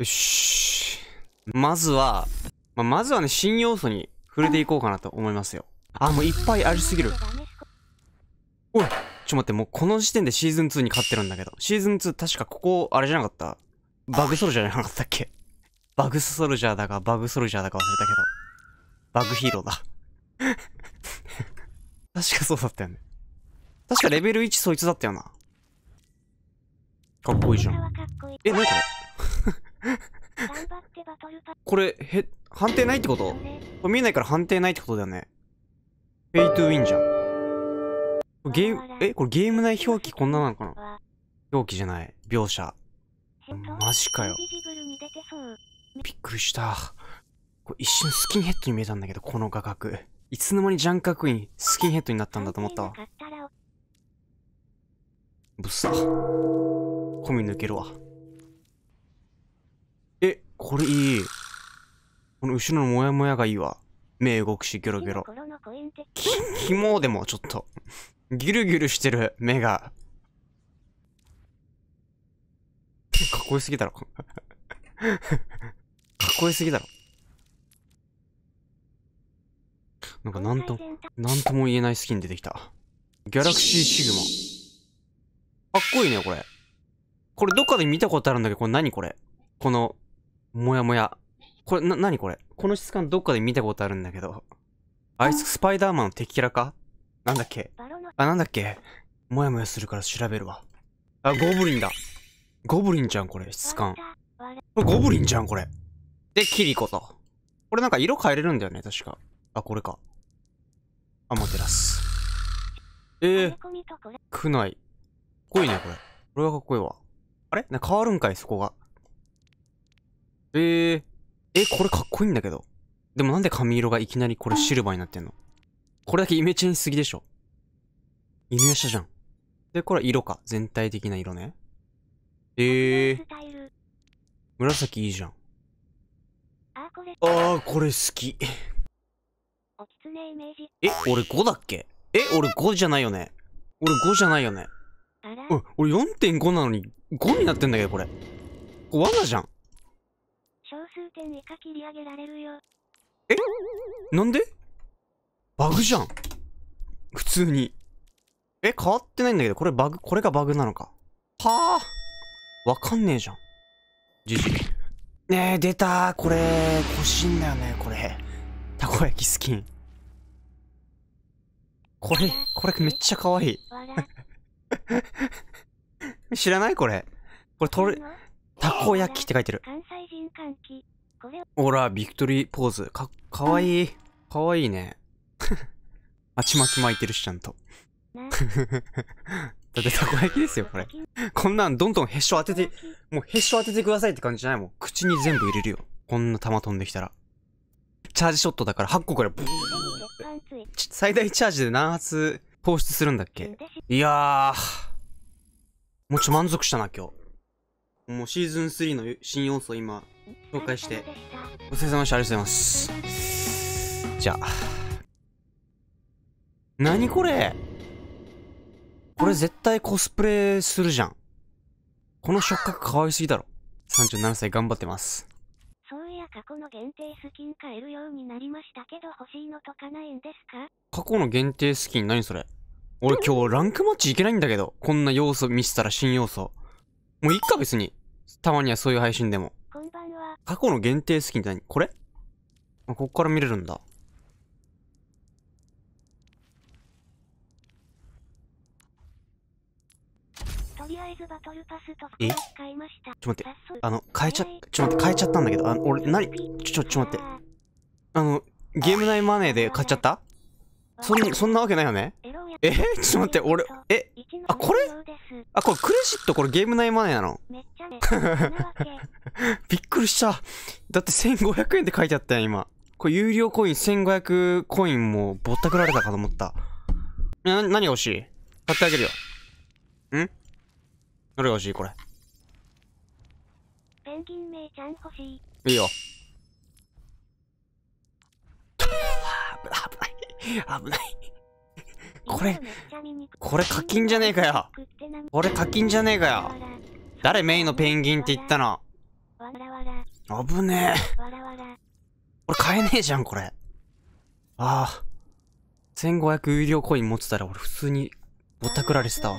よし。まずは、ままずはね、新要素に触れていこうかなと思いますよ。あ、もういっぱいありすぎる。おい、ちょっと待って、もうこの時点でシーズン2に勝ってるんだけど。シーズン2確かここ、あれじゃなかったバグソルジャーじゃなかったっけバグソルジャーだか、バグソルジャーだか忘れたけど。バグヒーローだ。確かそうだったよね。確かレベル1そいつだったよな。かっこいいじゃん。え、なにこれこれ、へ、判定ないってことこれ見えないから判定ないってことだよね。フェイトウィンじゃん。ゲーム、えこれゲーム内表記こんななのかな表記じゃない。描写。マジかよ。びっくりした。これ一瞬スキンヘッドに見えたんだけど、この画角。いつの間にジャンインスキンヘッドになったんだと思ったわ。ぶっさ。込み抜けるわ。これいい。この後ろのモヤモヤがいいわ。目動くし、ギョロギョロ。き、肝でもちょっと。ギルギルしてる、目が。かっこよすぎだろ。かっこよすぎだろ。なんかなんと、なんとも言えないスキン出てきた。ギャラクシーシグマ。かっこいいね、これ。これどっかで見たことあるんだけど、これ何これこの、もやもや。これ、な、なにこれこの質感どっかで見たことあるんだけど。あいつスパイダーマンの敵キャラかなんだっけあ、なんだっけもやもやするから調べるわ。あ、ゴブリンだ。ゴブリンじゃん、これ、質感。これゴブリンじゃん、これ。で、キリコと。これなんか色変えれるんだよね、確か。あ、これか。アマテラス。ええー。区内。かっこいいね、これ。これはかっこいいわ。あれな変わるんかい、そこが。えー、え、これかっこいいんだけど。でもなんで髪色がいきなりこれシルバーになってんのこれだけイメチェンすぎでしょ。イメやしじゃん。で、これ色か。全体的な色ね。えー。紫いいじゃん。あー、これ好き。え、俺5だっけえ、俺5じゃないよね。俺5じゃないよね。俺、俺4.5なのに5になってんだけど、これ。これ罠じゃん。数点以下切り上げられるよ。えなんでバグじゃん。普通に。え、変わってないんだけど、これバグ、これがバグなのか。はあ。わかんねえじゃん。じじ。ねえ、出たこれ、欲しいんだよね、これ。たこ焼きスキン。これ、これめっちゃ可愛い。知らないこれ。これ、れ、たこ焼きって書いてる。関西人歓喜。これほら、ビクトリーポーズ。か、かわいい。かわいいね。あちまき巻いてるし、ちゃんと。だってたこ焼きですよ、これ。こんなんどんどんへっしょ当てて、もうへっしょ当ててくださいって感じじゃないもん。口に全部入れるよ。こんな弾飛んできたら。チャージショットだから8個からブー最大チャージで何発放出するんだっけいやー。もうちょ満足したな、今日。もうシーズン3の新要素を今、紹介して、お疲れ様でした。ありがとうございます。じゃあ。何これこれ絶対コスプレするじゃん。この触覚可愛すぎだろ。37歳頑張ってます。そういや過去の限定スキン買えるようになりましたけど欲しいのとかないんですか過去の限定スキン何それ俺今日ランクマッチいけないんだけど。こんな要素見せたら新要素。もういっか別に。たまにはそういう配信でも。こんばんは。過去の限定スキンって何これあ、こっから見れるんだ。とりあえずバトルパスとえいましたちょっと待ってあの変えちゃちょっと待って変えちゃったんだけどあの俺何ちょちょちょ待ってあのゲーム内マネーで買っちゃったそん、そんなわけないよねえ ちょっと待って、俺、えあ、これあ、これクレジットこれゲーム内マネーなの びっくりした。だって1500円って書いてあったやん、今。これ有料コイン1500コインもぼったくられたかと思った。な、何が欲しい買ってあげるよ。んどれが欲しいこれ。ペンギンいちゃん欲しい。いいよ。危ない危ない。危ないこれ、これ課金じゃねえかよ。これ課金じゃねえかよ。誰メインのペンギンって言ったの危ねえ。俺買えねえじゃん、これ。ああ。1500有料コイン持ってたら俺普通にぼったくられてたわ。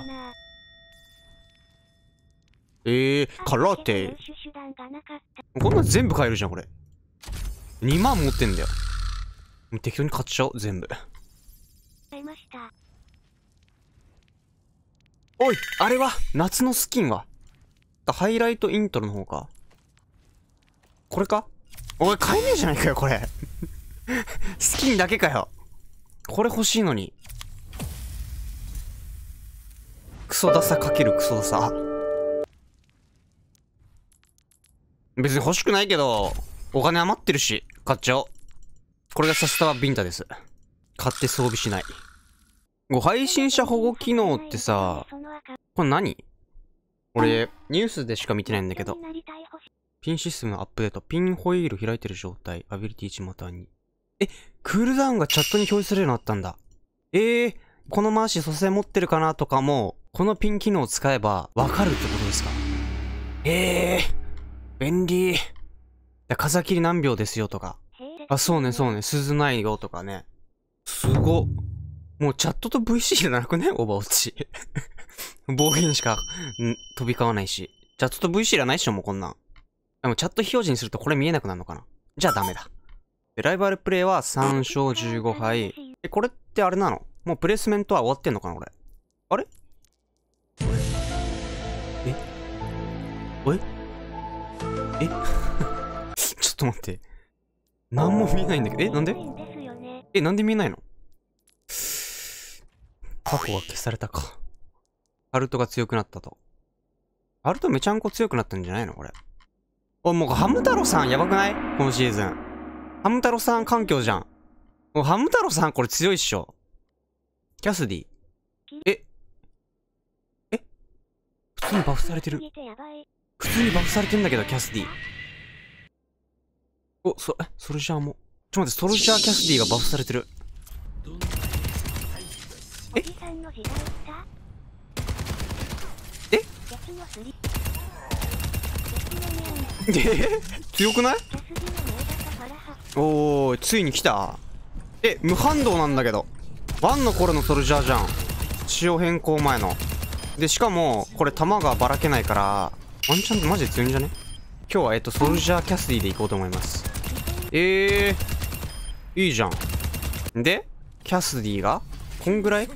ええー、テ。手。こんなん全部買えるじゃん、これ。2万持ってんだよ。適当に買っちゃおう、全部。おいあれは夏のスキンはハイライトイントロの方かこれかお前買えねえじゃないかよ、これ。スキンだけかよ。これ欲しいのに。クソダサかけるクソダサ。別に欲しくないけど、お金余ってるし、買っちゃおう。これがサスタはビンタです。買って装備しない。配信者保護機能ってさ、これ何俺、ニュースでしか見てないんだけど。ピンシステムのアップデート。ピンホイール開いてる状態。アビリティ1また2。え、クールダウンがチャットに表示するようになったんだ。えー、この回し蘇生持ってるかなとかも、このピン機能を使えばわかるってことですかえー、便利。風切り何秒ですよとか。あ、そうね、そうね。鈴ないよとかね。すごっ。もうチャットと VC じゃなくねオーバーオッチ。暴言しか、ん、飛び交わないし。チャットと VC いらないっしょ、もうこんなん。でもチャット表示にするとこれ見えなくなるのかなじゃあダメだ。で、ライバルプレイは3勝15敗。え、これってあれなのもうプレイスメントは終わってんのかなこれ。あれえええ ちょっと待って。何も見えないんだけど。え、なんでえ、なんで見えないの過去が消されたか。ハルトが強くなったと。ハルトめちゃんこ強くなったんじゃないのこれ。お、もうハム太郎さんやばくない今シーズン。ハム太郎さん環境じゃん。もうハム太郎さんこれ強いっしょ。キャスディ。ええ普通にバフされてる。普通にバフされてんだけど、キャスディ。お、そ、え、ソルジャーも。ちょっと待って、ソルジャーキャスティがバフされてる。ええ強くないおおついに来たえ無反動なんだけどワンの頃のソルジャーじゃん仕様変更前のでしかもこれ弾がばらけないからワンチャンってマジで強いんじゃね今日はえっとソルジャーキャスティで行こうと思いますえー、いいじゃんでキャスディがこんぐらい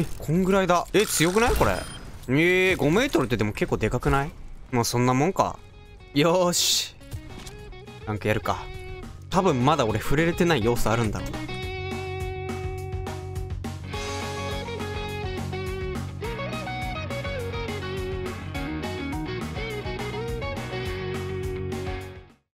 えこんぐらいだえ強くないこれえー、5メートルってでも結構でかくないまあそんなもんかよーしなんかやるか多分まだ俺触れれてない要素あるんだろうな